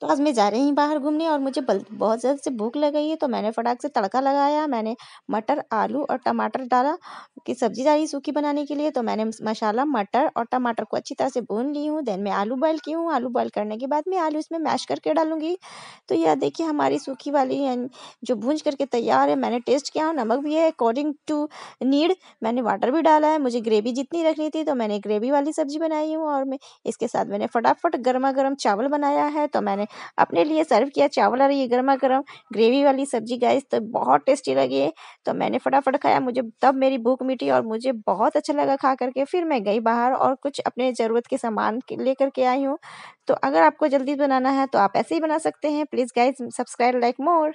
तो आज मैं जा रही हूँ बाहर घूमने और मुझे बहुत ज़्यादा से भूख लग गई है तो मैंने फटाक से तड़का लगाया मैंने मटर आलू और टमाटर डाला कि सब्जी डाली सूखी बनाने के लिए तो मैंने मसाला मटर और टमाटर को अच्छी तरह से भून ली हूँ देन मैं आलू बॉयल की हूँ आलू बॉयल करने के बाद मैं आलू इसमें मैश करके डालूंगी तो यह देखिए हमारी सूखी वाली जो भूज करके तैयार है मैंने टेस्ट किया नमक भी है अकॉर्डिंग टू नीड मैंने वाटर भी डाला है मुझे ग्रेवी जितनी रखनी थी तो मैंने ग्रेवी वाली सब्जी बनाई हूँ और मैं इसके साथ मैंने फटाफट गर्मा गर्म चावल बनाया है तो मैंने अपने लिए सर्व किया चावल और ये गर्मा गर्म ग्रेवी वाली सब्जी गाइस तो बहुत टेस्टी लगी है तो मैंने फटाफट खाया मुझे तब मेरी भूख मिटी और मुझे बहुत अच्छा लगा खा करके फिर मैं गई बाहर और कुछ अपने ज़रूरत के सामान लेकर के आई हूँ तो अगर आपको जल्दी बनाना है तो आप ऐसे ही बना सकते हैं please guys subscribe like more